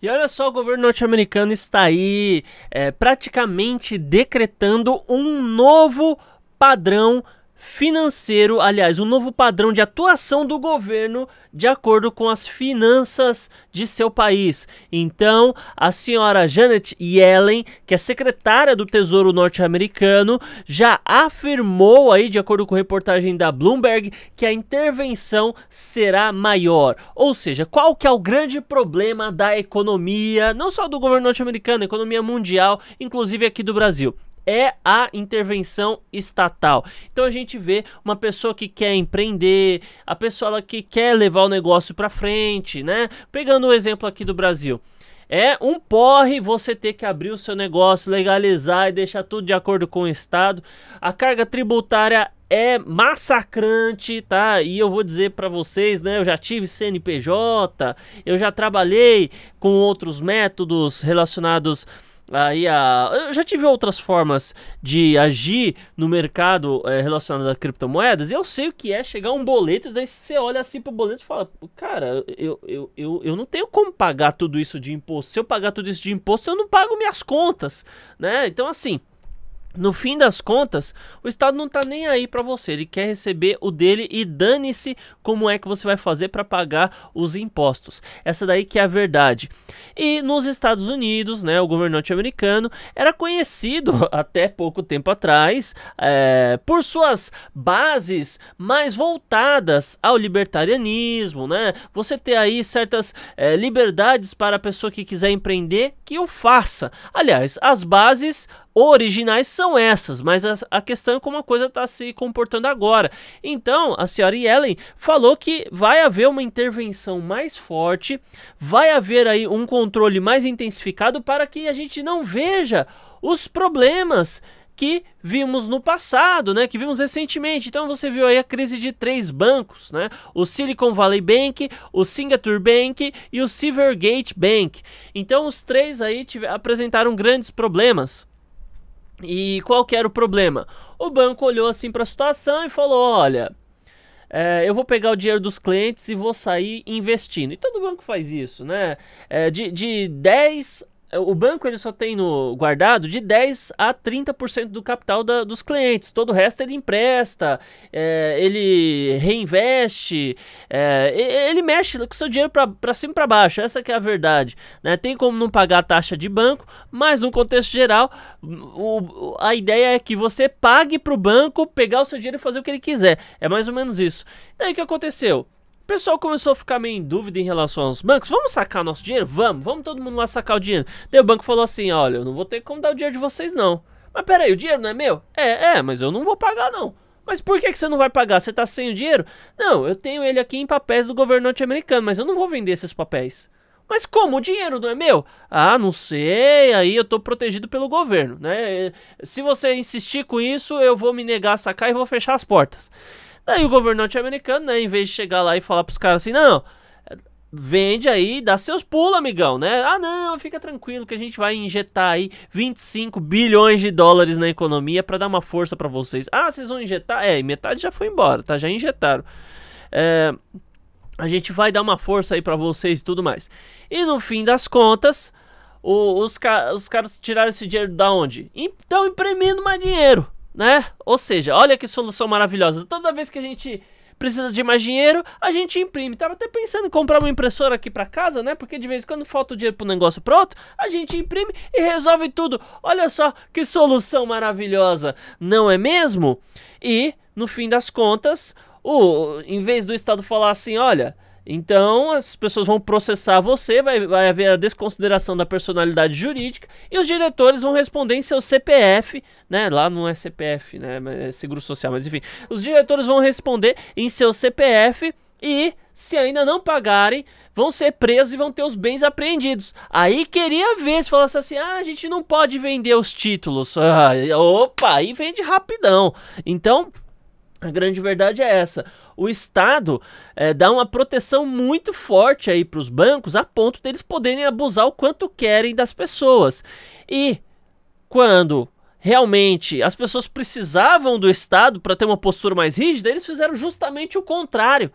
E olha só, o governo norte-americano está aí é, praticamente decretando um novo padrão financeiro, aliás, um novo padrão de atuação do governo de acordo com as finanças de seu país. Então, a senhora Janet Yellen, que é secretária do Tesouro norte-americano, já afirmou aí, de acordo com reportagem da Bloomberg, que a intervenção será maior. Ou seja, qual que é o grande problema da economia, não só do governo norte-americano, economia mundial, inclusive aqui do Brasil? é a intervenção estatal. Então a gente vê uma pessoa que quer empreender, a pessoa que quer levar o negócio para frente, né? Pegando o um exemplo aqui do Brasil. É um porre você ter que abrir o seu negócio, legalizar e deixar tudo de acordo com o Estado. A carga tributária é massacrante, tá? E eu vou dizer para vocês, né? Eu já tive CNPJ, eu já trabalhei com outros métodos relacionados Aí a, eu já tive outras formas de agir no mercado é, relacionado a criptomoedas. E eu sei o que é chegar um boleto, daí você olha assim pro boleto e fala: Cara, eu, eu, eu, eu não tenho como pagar tudo isso de imposto. Se eu pagar tudo isso de imposto, eu não pago minhas contas, né? Então, assim, no fim das contas, o Estado não está nem aí para você, ele quer receber o dele e dane-se como é que você vai fazer para pagar os impostos. Essa daí que é a verdade. E nos Estados Unidos, né, o governo norte-americano era conhecido até pouco tempo atrás é, por suas bases mais voltadas ao libertarianismo, né? Você ter aí certas é, liberdades para a pessoa que quiser empreender que o faça. Aliás, as bases originais são essas, mas a, a questão é como a coisa está se comportando agora. Então, a senhora Yellen falou que vai haver uma intervenção mais forte, vai haver aí um controle mais intensificado para que a gente não veja os problemas que vimos no passado, né, que vimos recentemente. Então você viu aí a crise de três bancos, né? O Silicon Valley Bank, o Singapore Bank e o Silvergate Bank. Então os três aí apresentaram grandes problemas. E qual que era o problema? O banco olhou assim para a situação e falou: olha, é, eu vou pegar o dinheiro dos clientes e vou sair investindo. E todo banco faz isso, né? É, de, de 10 o banco ele só tem no guardado de 10 a 30% do capital da, dos clientes. Todo o resto ele empresta, é, ele reinveste, é, ele mexe com seu dinheiro para cima e para baixo. Essa é a verdade. Né? Tem como não pagar a taxa de banco, mas no contexto geral, o, a ideia é que você pague para o banco pegar o seu dinheiro e fazer o que ele quiser. É mais ou menos isso. Daí o que aconteceu? pessoal começou a ficar meio em dúvida em relação aos bancos. Vamos sacar nosso dinheiro? Vamos, vamos todo mundo lá sacar o dinheiro. Daí o banco falou assim: olha, eu não vou ter como dar o dinheiro de vocês, não. Mas peraí, o dinheiro não é meu? É, é, mas eu não vou pagar, não. Mas por que, que você não vai pagar? Você tá sem o dinheiro? Não, eu tenho ele aqui em papéis do governo norte-americano, mas eu não vou vender esses papéis. Mas como? O dinheiro não é meu? Ah, não sei, aí eu tô protegido pelo governo, né? Se você insistir com isso, eu vou me negar a sacar e vou fechar as portas. Daí o governante americano, né, em vez de chegar lá e falar pros caras assim, não, vende aí, dá seus pulos, amigão, né? Ah, não, fica tranquilo que a gente vai injetar aí 25 bilhões de dólares na economia para dar uma força para vocês. Ah, vocês vão injetar? É, metade já foi embora, tá? Já injetaram. É, a gente vai dar uma força aí para vocês e tudo mais. E no fim das contas, o, os, ca os caras tiraram esse dinheiro da onde? Então imprimindo mais dinheiro né? Ou seja, olha que solução maravilhosa. Toda vez que a gente precisa de mais dinheiro, a gente imprime. Tava até pensando em comprar uma impressora aqui para casa, né? Porque de vez em quando falta o dinheiro pro negócio pronto, a gente imprime e resolve tudo. Olha só que solução maravilhosa, não é mesmo? E no fim das contas, o em vez do estado falar assim, olha, então as pessoas vão processar você, vai, vai haver a desconsideração da personalidade jurídica e os diretores vão responder em seu CPF, né? Lá não é CPF, né? É seguro social, mas enfim. Os diretores vão responder em seu CPF e se ainda não pagarem, vão ser presos e vão ter os bens apreendidos. Aí queria ver se falasse assim: ah, a gente não pode vender os títulos. Ah, opa, aí vende rapidão. Então, a grande verdade é essa. O Estado é, dá uma proteção muito forte aí para os bancos a ponto deles poderem abusar o quanto querem das pessoas. E quando realmente as pessoas precisavam do Estado para ter uma postura mais rígida, eles fizeram justamente o contrário.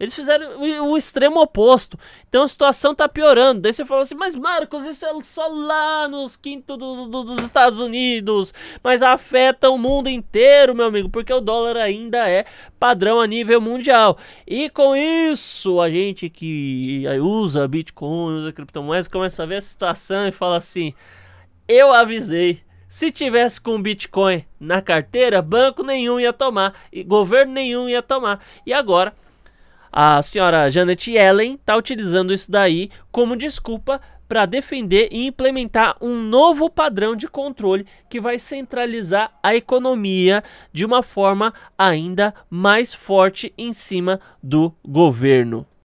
Eles fizeram o, o extremo oposto. Então a situação tá piorando. Daí você fala assim, mas Marcos, isso é só lá nos quinto do, do, dos Estados Unidos. Mas afeta o mundo inteiro, meu amigo, porque o dólar ainda é padrão a nível mundial. E com isso, a gente que usa Bitcoin, usa criptomoedas, começa a ver a situação e fala assim: eu avisei. Se tivesse com Bitcoin na carteira, banco nenhum ia tomar, e governo nenhum ia tomar. E agora a senhora Janet Yellen está utilizando isso daí como desculpa para defender e implementar um novo padrão de controle que vai centralizar a economia de uma forma ainda mais forte em cima do governo.